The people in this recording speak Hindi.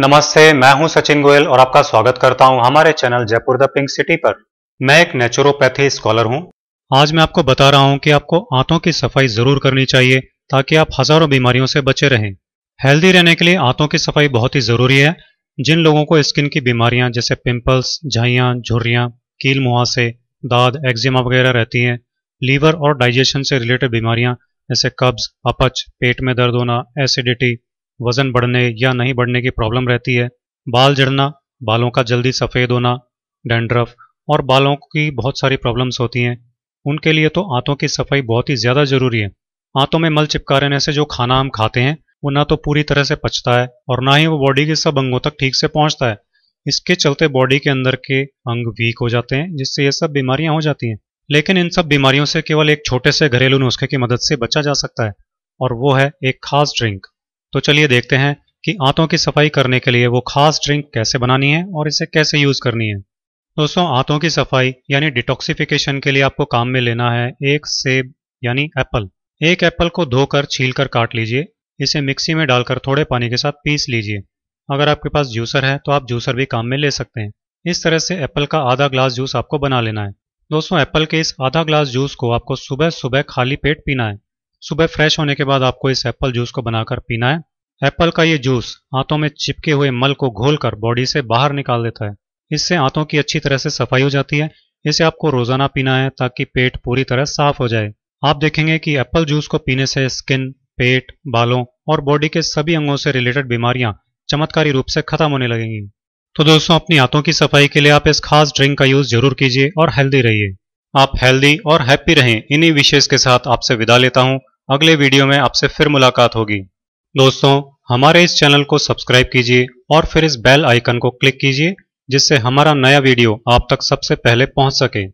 नमस्ते मैं हूं सचिन गोयल और आपका स्वागत करता हूं हमारे channel Jaipur the pink city पर मैं एक नेचुरोपैथी स्कॉलर हूं आज मैं आपको बता रहा हूं कि आपको आंतों की सफाई जरूर करनी चाहिए ताकि आप हजारों बीमारियों से बचे रहें हेल्दी रहने के लिए आंतों की सफाई बहुत ही जरूरी है जिन लोगों को स्किन की बीमारियां जैसे पिम्पल्स झाइया झुर्रिया कील मुहासे दाद एक्जिमा वगैरह रहती हैं लीवर और डाइजेशन से रिलेटेड बीमारियां जैसे कब्ज अपच पेट में दर्द होना एसिडिटी वजन बढ़ने या नहीं बढ़ने की प्रॉब्लम रहती है बाल जड़ना बालों का जल्दी सफ़ेद होना डेंड्रफ और बालों की बहुत सारी प्रॉब्लम्स होती हैं उनके लिए तो आंतों की सफाई बहुत ही ज़्यादा ज़रूरी है आंतों में मल चिपका रहने से जो खाना हम खाते हैं वो ना तो पूरी तरह से पचता है और ना ही वो बॉडी के सब अंगों तक ठीक से पहुंचता है इसके चलते बॉडी के अंदर के अंग वीक हो जाते हैं जिससे ये सब बीमारियां हो जाती हैं लेकिन इन सब बीमारियों से केवल एक छोटे से घरेलू नुस्खे की मदद से बचा जा सकता है और वो है एक खास ड्रिंक तो चलिए देखते हैं कि आंतों की सफाई करने के लिए वो खास ड्रिंक कैसे बनानी है और इसे कैसे यूज़ करनी है दोस्तों आंतों की सफाई यानी डिटॉक्सिफिकेशन के लिए आपको काम में लेना है एक सेब यानी एप्पल एक एप्पल को धोकर छील कर काट लीजिए इसे मिक्सी में डालकर थोड़े पानी के साथ पीस लीजिए अगर आपके पास जूसर है तो आप जूसर भी काम में ले सकते हैं इस तरह से एप्पल का आधा ग्लास जूस आपको बना लेना है दोस्तों एप्पल के इस आधा ग्लास जूस को आपको सुबह सुबह खाली पेट पीना है सुबह फ्रेश होने के बाद आपको इस एप्पल जूस को बनाकर पीना है एप्पल का ये जूस आंतों में चिपके हुए मल को घोलकर बॉडी से बाहर निकाल देता है इससे आंतों की अच्छी तरह से सफाई हो जाती है इसे आपको रोजाना पीना है ताकि पेट पूरी तरह साफ हो जाए आप देखेंगे कि एप्पल जूस को पीने से स्किन पेट बालों और बॉडी के सभी अंगों से रिलेटेड बीमारियां चमत्कारी रूप से खत्म होने लगेंगी तो दोस्तों अपनी आंतों की सफाई के लिए आप इस खास ड्रिंक का यूज जरूर कीजिए और हेल्दी रहिए आप हेल्दी और हैप्पी रहें इन्हीं विशेष के साथ आपसे विदा लेता हूँ अगले वीडियो में आपसे फिर मुलाकात होगी दोस्तों हमारे इस चैनल को सब्सक्राइब कीजिए और फिर इस बेल आइकन को क्लिक कीजिए जिससे हमारा नया वीडियो आप तक सबसे पहले पहुंच सके